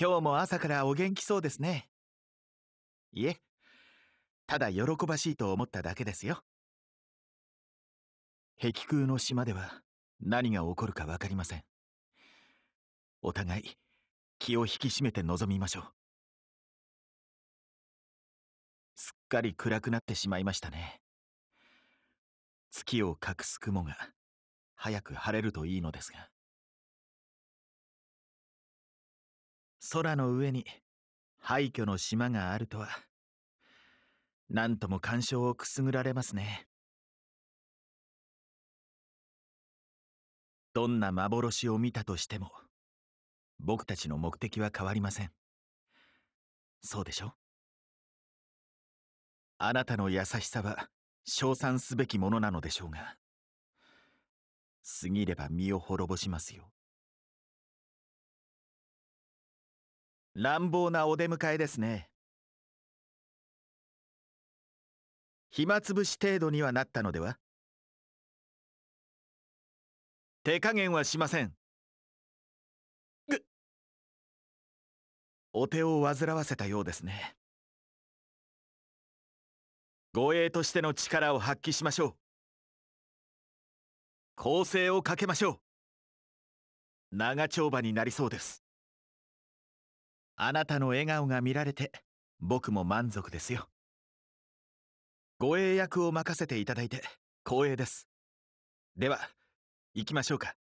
今日も朝からお元気そうですね。いえ、ただ喜ばしいと思っただけですよ。壁空の島では何が起こるかわかりません。お互い気を引き締めて臨みましょう。すっかり暗くなってしまいましたね。月を隠す雲が早く晴れるといいのですが。空の上に廃墟の島があるとは何とも感傷をくすぐられますねどんな幻を見たとしても僕たちの目的は変わりませんそうでしょあなたの優しさは称賛すべきものなのでしょうが過ぎれば身を滅ぼしますよ乱暴なお出迎えですね暇つぶし程度にはなったのでは手加減はしませんお手を煩わせたようですね護衛としての力を発揮しましょう攻勢をかけましょう長丁場になりそうですあなたの笑顔が見られて僕も満足ですよ護衛役を任せていただいて光栄ですでは行きましょうか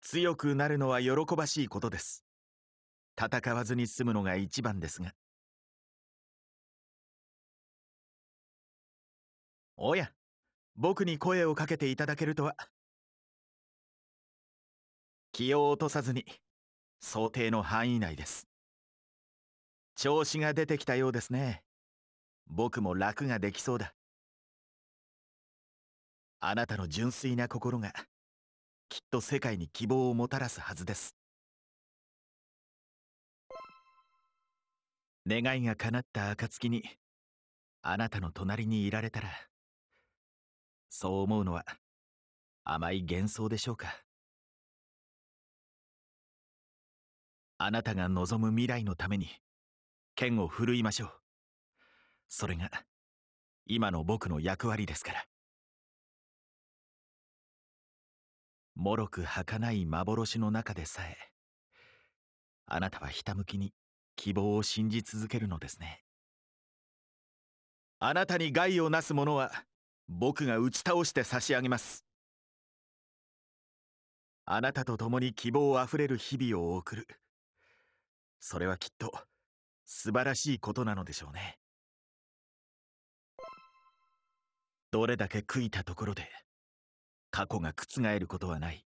強くなるのは喜ばしいことです戦わずに済むのが一番ですがおや僕に声をかけていただけるとは気を落とさずに想定の範囲内です調子が出てきたようですね僕も楽ができそうだあなたの純粋な心がきっと世界に希望をもたらすはずです願いが叶った暁にあなたの隣にいられたらそう思うのは甘い幻想でしょうかあなたが望む未来のために剣を振るいましょうそれが今の僕の役割ですからもろく儚い幻の中でさえあなたはひたむきに希望を信じ続けるのですねあなたに害をなす者は僕が打ち倒して差し上げますあなたと共に希望あふれる日々を送るそれはきっと素晴らしいことなのでしょうねどれだけ悔いたところで過去が覆ることはない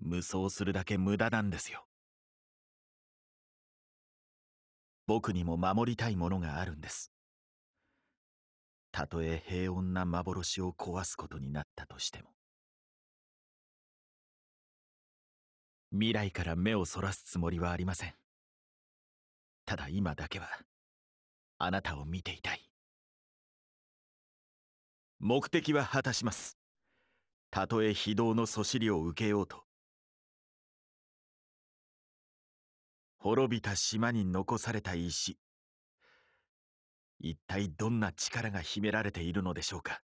無双するだけ無駄なんですよ僕にも守りたいものがあるんですたとえ平穏な幻を壊すことになったとしても未来から目をそらすつもりはありませんただ今だけはあなたを見ていたい目的は果たしますたとえ非道のそしりを受けようと滅びた島に残された石一体どんな力が秘められているのでしょうか